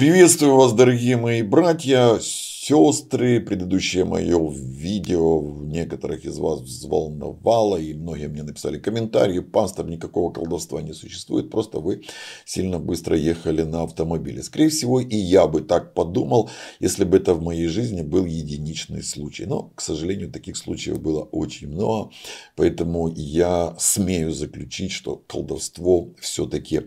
Приветствую вас, дорогие мои братья, сестры. Предыдущее мое видео некоторых из вас взволновало, и многие мне написали комментарии. Пастор, никакого колдовства не существует, просто вы сильно быстро ехали на автомобиле. Скорее всего, и я бы так подумал, если бы это в моей жизни был единичный случай. Но, к сожалению, таких случаев было очень много, поэтому я смею заключить, что колдовство все-таки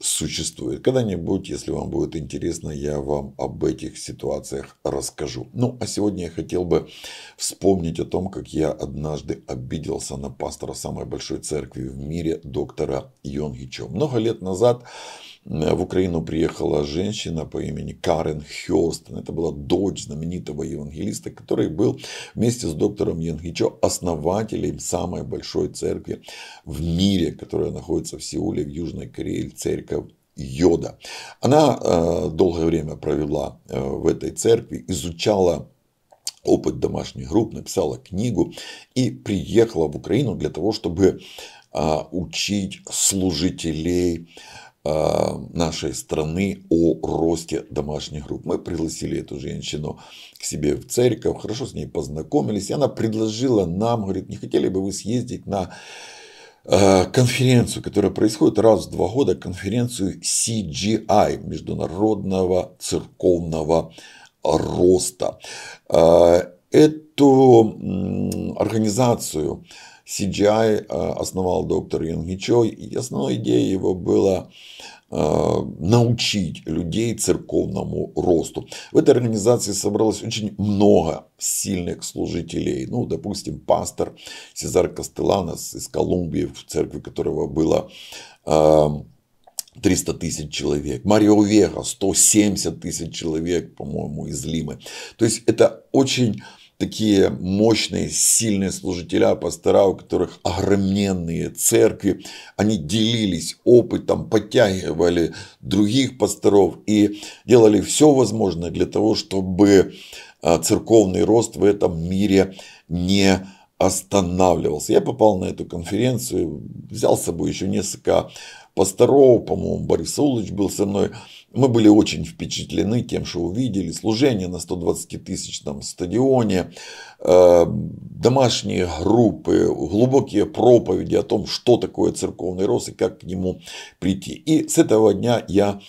существует. Когда-нибудь, если вам будет интересно, я вам об этих ситуациях расскажу. Ну, а сегодня я хотел бы вспомнить о том, как я однажды обиделся на пастора самой большой церкви в мире, доктора Йонгича Много лет назад Э, в Украину приехала женщина по имени Карен Хёрстон. Это была дочь знаменитого евангелиста, который был вместе с доктором Янгичо основателем самой большой церкви в мире, которая находится в Сеуле, в Южной Корее, церковь Йода. Она э, долгое время провела э, в этой церкви, изучала опыт домашних групп, написала книгу и приехала в Украину для того, чтобы учить служителей а, нашей страны о росте домашних групп. Мы пригласили эту женщину к себе в церковь, хорошо с ней познакомились, и она предложила нам, говорит, не хотели бы вы съездить на а, конференцию, которая происходит раз в два года, конференцию CGI, Международного церковного роста. А, эту организацию CGI э, основал доктор Янгичо, и основной идеей его было э, научить людей церковному росту. В этой организации собралось очень много сильных служителей. Ну, допустим, пастор Сезар Кастеланос из Колумбии, в церкви которого было 300 э, тысяч человек. Марио Вега 170 тысяч человек, по-моему, из Лимы. То есть это очень такие мощные, сильные служителя, пастора, у которых огромненные церкви, они делились опытом, подтягивали других пасторов и делали все возможное для того, чтобы а, церковный рост в этом мире не останавливался. Я попал на эту конференцию, взял с собой еще несколько Пастеров, по-моему, Борис Улыч был со мной. Мы были очень впечатлены тем, что увидели. Служение на 120-тысячном стадионе, э, домашние группы, глубокие проповеди о том, что такое церковный рост и как к нему прийти. И с этого дня я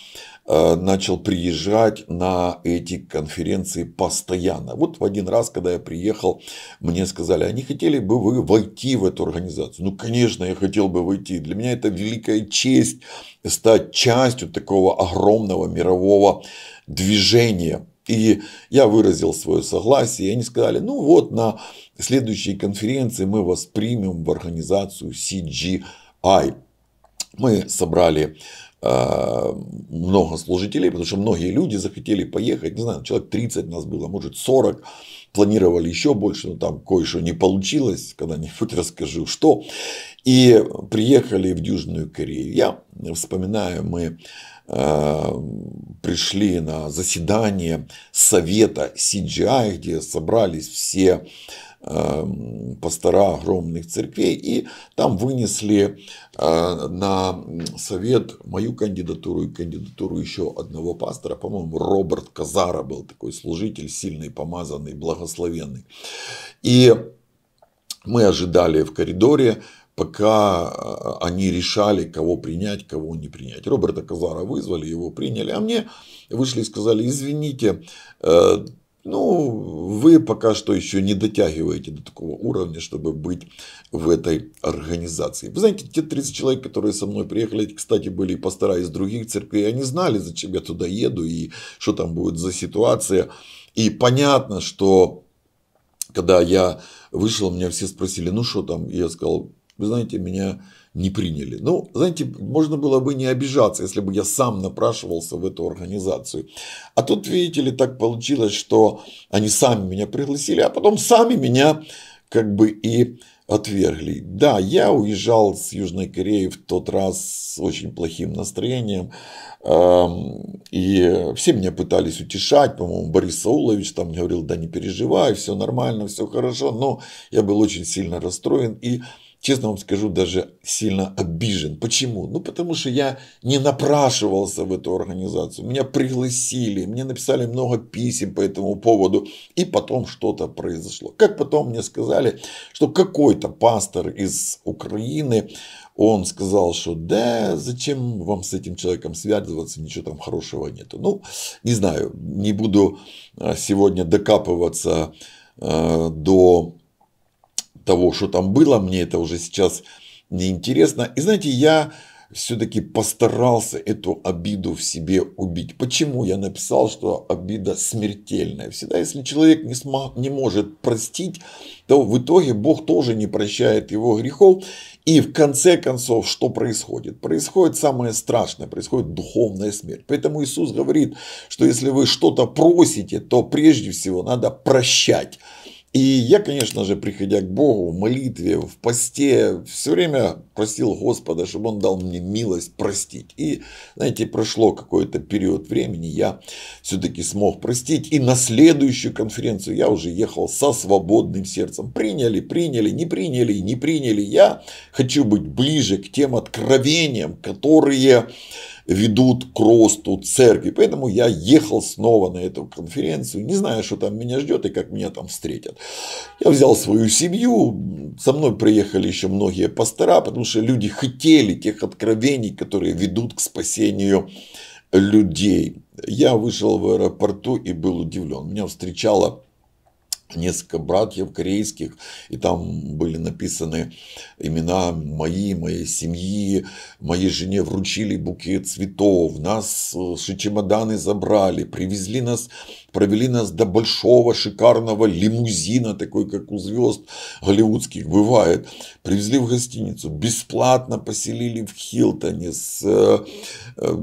Э, начал приезжать на эти конференции постоянно. Вот в один раз, когда я приехал, мне сказали, а не хотели бы вы войти в эту организацию? Ну, конечно, я хотел бы войти. Для меня это великая честь стать частью такого огромного мирового движения. И я выразил свое согласие, и они сказали, ну вот на следующей конференции мы вас примем в организацию CGI. Мы собрали Э, много служителей, потому что многие люди захотели поехать, не знаю, человек 30 нас было, может 40, планировали еще больше, но там кое-что не получилось, когда-нибудь расскажу, что. И приехали в Южную Корею. Я вспоминаю, мы э, пришли на заседание совета CGI, где собрались все пастора огромных церквей, и там вынесли а, на совет мою кандидатуру и кандидатуру еще одного пастора, по-моему, Роберт Казара был такой служитель, сильный, помазанный, благословенный. И мы ожидали в коридоре, пока а, они решали, кого принять, кого не принять. Роберта Казара вызвали, его приняли, а мне вышли и сказали, извините, э, ну, вы пока что еще не дотягиваете до такого уровня, чтобы быть в этой организации. Вы знаете, те 30 человек, которые со мной приехали, кстати, были пастора из других церквей, они знали, зачем я туда еду и что там будет за ситуация. И понятно, что когда я вышел, меня все спросили, ну что там, и я сказал, вы знаете, меня не приняли. Ну, знаете, можно было бы не обижаться, если бы я сам напрашивался в эту организацию. А тут, видите ли, так получилось, что они сами меня пригласили, а потом сами меня как бы и отвергли. Да, я уезжал с Южной Кореи в тот раз с очень плохим настроением. Эм, и все меня пытались утешать. По-моему, Борис Саулович там говорил, да не переживай, все нормально, все хорошо. Но я был очень сильно расстроен. И честно вам скажу, даже сильно обижен. Почему? Ну, потому что я не напрашивался в эту организацию. Меня пригласили, мне написали много писем по этому поводу. И потом что-то произошло. Как потом мне сказали, что какой-то пастор из Украины, он сказал, что да, зачем вам с этим человеком связываться, ничего там хорошего нету. Ну, не знаю, не буду а, сегодня докапываться а, до того, что там было, мне это уже сейчас неинтересно. И знаете, я все-таки постарался эту обиду в себе убить. Почему я написал, что обида смертельная? Всегда, если человек не, смог, не может простить, то в итоге Бог тоже не прощает его грехов. И в конце концов, что происходит? Происходит самое страшное, происходит духовная смерть. Поэтому Иисус говорит, что если вы что-то просите, то прежде всего надо прощать. И я, конечно же, приходя к Богу в молитве, в посте, все время просил Господа, чтобы Он дал мне милость простить. И, знаете, прошло какой-то период времени, я все-таки смог простить. И на следующую конференцию я уже ехал со свободным сердцем. Приняли, приняли, не приняли, не приняли. Я хочу быть ближе к тем откровениям, которые ведут к росту церкви. Поэтому я ехал снова на эту конференцию, не знаю, что там меня ждет и как меня там встретят. Я взял свою семью, со мной приехали еще многие пастора, потому что люди хотели тех откровений, которые ведут к спасению людей. Я вышел в аэропорту и был удивлен. Меня встречала несколько братьев корейских, и там были написаны имена мои, моей семьи, моей жене вручили букет цветов, нас э, чемоданы забрали, привезли нас провели нас до большого шикарного лимузина, такой, как у звезд голливудских бывает. Привезли в гостиницу, бесплатно поселили в Хилтоне с э, э,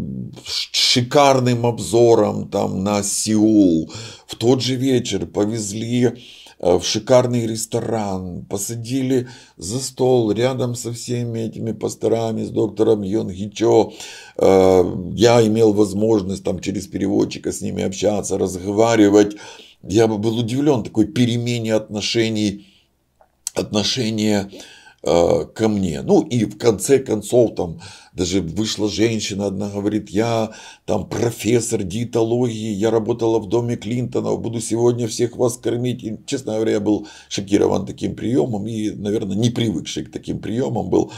шикарным обзором там на Сеул. В тот же вечер повезли Э, в шикарный ресторан, посадили за стол рядом со всеми этими пасторами, с доктором Йон Хичо. Э, я имел возможность там через переводчика с ними общаться, разговаривать. Я бы был удивлен такой перемене отношений, отношения Э, ко мне. Ну и в конце концов там даже вышла женщина одна, говорит, я там профессор диетологии, я работала в доме Клинтона буду сегодня всех вас кормить. И, честно говоря, я был шокирован таким приемом и, наверное, не привыкший к таким приемам был.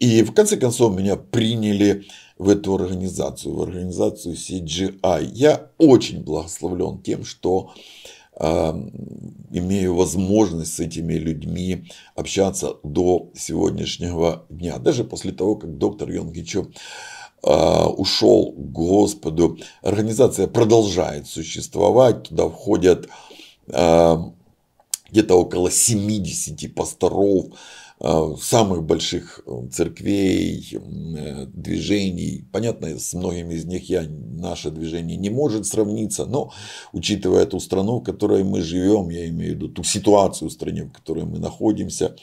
И в конце концов меня приняли в эту организацию, в организацию CGI. Я очень благословлен тем, что а, имею возможность с этими людьми общаться до сегодняшнего дня. Даже после того, как доктор Йонги а, ушел к Господу, организация продолжает существовать, туда входят а, где-то около 70 пасторов э, самых больших э, церквей, э, движений. Понятно, с многими из них я, наше движение не может сравниться, но учитывая ту страну, в которой мы живем, я имею в виду ту ситуацию в стране, в которой мы находимся,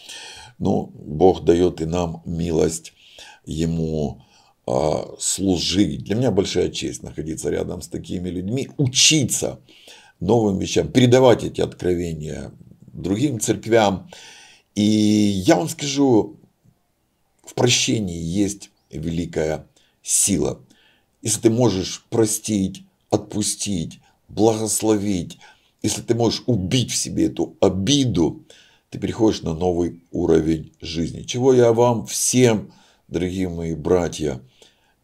ну, Бог дает и нам милость Ему а, служить. Для меня большая честь находиться рядом с такими людьми, учиться новым вещам, передавать эти откровения другим церквям. И я вам скажу, в прощении есть великая сила. Если ты можешь простить, отпустить, благословить, если ты можешь убить в себе эту обиду, ты переходишь на новый уровень жизни. Чего я вам всем, дорогие мои братья,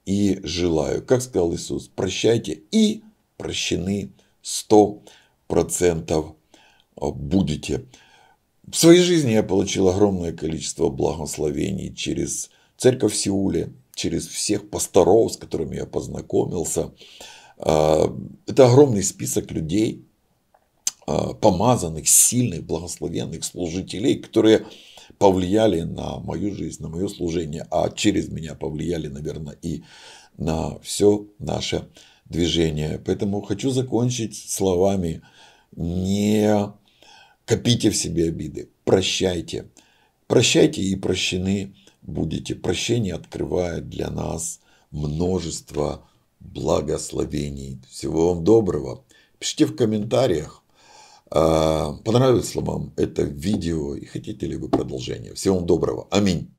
и желаю. Как сказал Иисус, прощайте и прощены сто процентов будете. В своей жизни я получил огромное количество благословений через церковь в Сеуле, через всех пасторов, с которыми я познакомился. А, это огромный список людей, а, помазанных, сильных, благословенных служителей, которые повлияли на мою жизнь, на мое служение, а через меня повлияли, наверное, и на все наше движение. Поэтому хочу закончить словами не Копите в себе обиды, прощайте. Прощайте и прощены будете. Прощение открывает для нас множество благословений. Всего вам доброго. Пишите в комментариях, а, понравилось ли вам это видео и хотите ли вы продолжение. Всего вам доброго. Аминь.